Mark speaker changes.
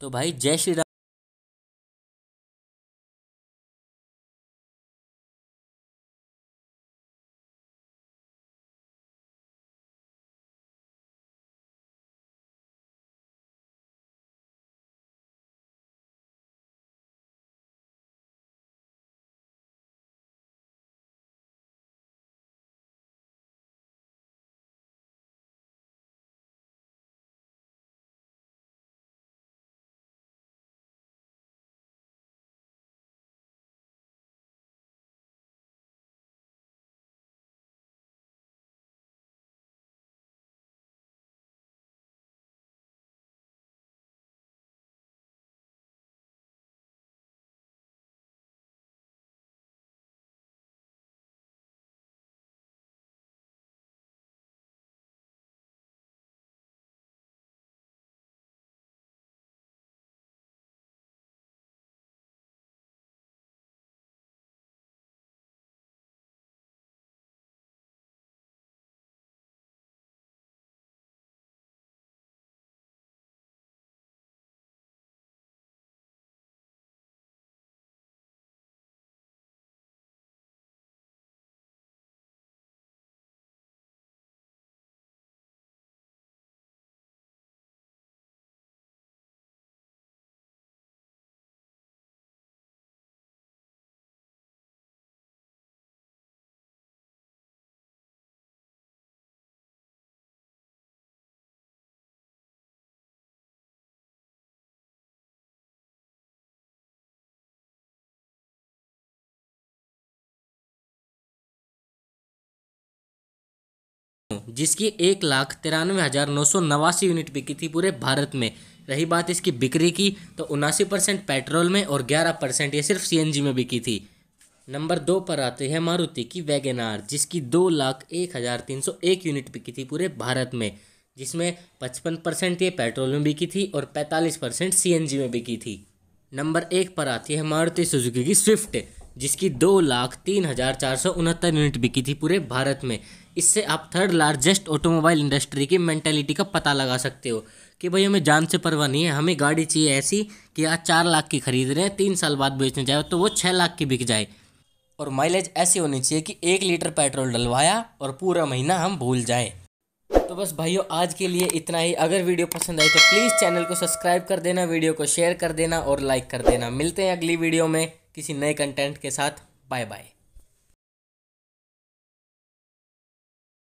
Speaker 1: तो भाई जय श्री राम जिसकी एक लाख तिरानवे हज़ार नौ सौ नवासी यूनिट बिकी थी पूरे भारत में रही बात
Speaker 2: इसकी बिक्री की तो उनासी परसेंट पेट्रोल में और ग्यारह परसेंट ये सिर्फ सीएनजी में बिकी थी नंबर दो पर आते हैं मारुति की आर जिसकी दो लाख एक हज़ार तीन सौ एक यूनिट बिकी थी पूरे भारत में जिसमें पचपन परसेंट ये पेट्रोल में बिकी थी और पैंतालीस परसेंट सी में बिकी थी नंबर एक पर आती है मारुति सुजुकी की स्विफ्ट जिसकी दो लाख तीन हज़ार चार सौ उनहत्तर यूनिट बिकी थी पूरे भारत में इससे आप थर्ड लार्जेस्ट ऑटोमोबाइल इंडस्ट्री की मैंटेलिटी का पता लगा सकते हो कि भाई हमें जान से परवाह नहीं है हमें गाड़ी चाहिए ऐसी कि आज चार लाख की खरीद रहे हैं तीन साल बाद बेचने जाए तो वो छः लाख की बिक जाए और माइलेज ऐसी होनी चाहिए कि एक लीटर पेट्रोल डलवाया और पूरा महीना हम भूल जाए तो बस भाइयों आज के लिए इतना ही अगर वीडियो पसंद आई तो प्लीज़ चैनल को सब्सक्राइब कर देना वीडियो को शेयर कर देना और लाइक कर देना मिलते हैं अगली वीडियो में किसी नए कंटेंट के साथ बाय बाय